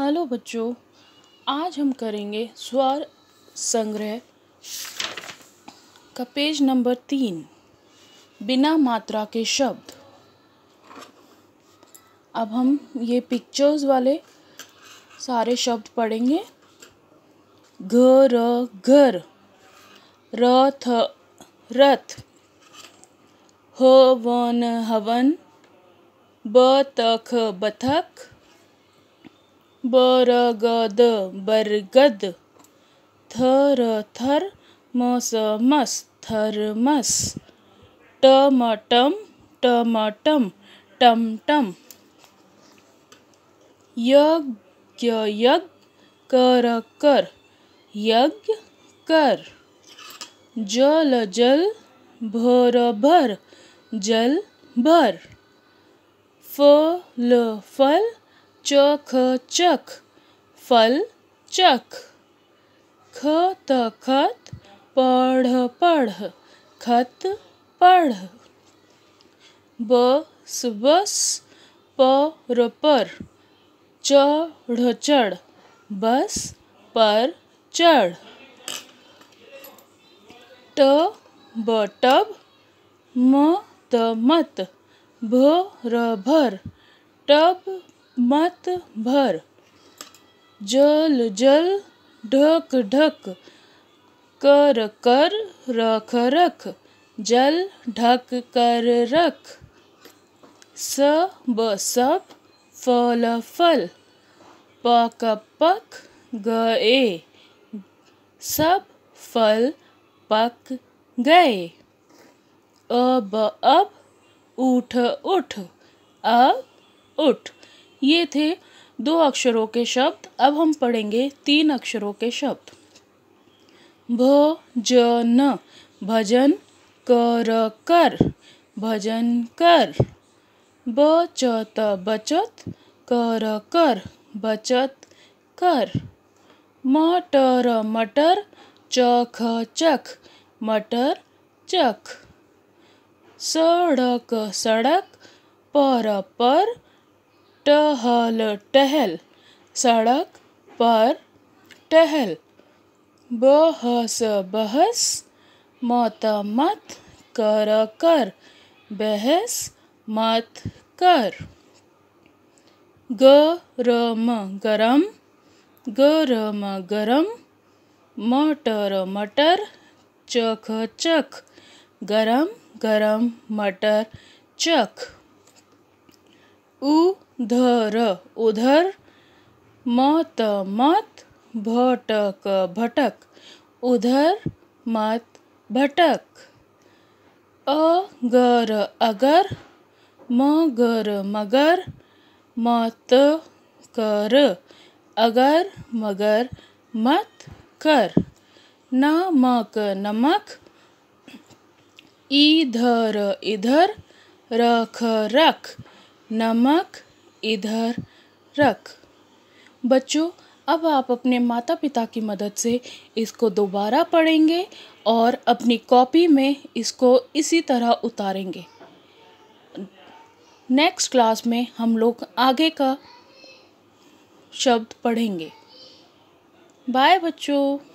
hello बच्चों आज हम करेंगे स्वर संग्रह का पेज नंबर तीन बिना मात्रा के शब्द अब हम ये पिक्चर्स वाले सारे शब्द पढ़ेंगे घ र घर रथ रथ हवन हवन बतख बथक बरगद बरगद थर थर मस मस थरमस टमटम टमटम टमटम यज्ञ यज्ञ कर कर यज्ञ कर जल जल भर भर जल भर फल फल च ख चख फल चख ख त खत पढ़ पढ़ खत पढ़ बस बस पर पर चढ़ चढ़ बस पर चढ़ ट ब टब म त मत भर भर टब मत भर जल जल ढक ढक कर कर रख रख जल ढक कर रख सब सब फल फल पक पक गए सब फल पक गए अब अब उठ उठ अब उठ ये थे दो अक्षरों के शब्द अब हम पढ़ेंगे तीन अक्षरों के शब्द भ ज न भजन कर कर भजन कर बचत बचत कर कर बचत कर मटर मटर चख चख मटर चख सड़क सड़क पर पर टहल टहल सड़क पर टहल बहस बहस मत कर कर बहस मत कर गरम गरम गरम गरम मटर मटर चख चख गरम गरम मटर चख उधर उधर मत मत भटक भटक उधर मत भटक अगर अगर मगर मगर मत कर अगर मगर मत कर नमक नमक इधर इधर रख रख नमक इधर रख बच्चों अब आप अपने माता पिता की मदद से इसको दोबारा पढ़ेंगे और अपनी कॉपी में इसको इसी तरह उतारेंगे नेक्स्ट क्लास में हम लोग आगे का शब्द पढ़ेंगे बाय बच्चों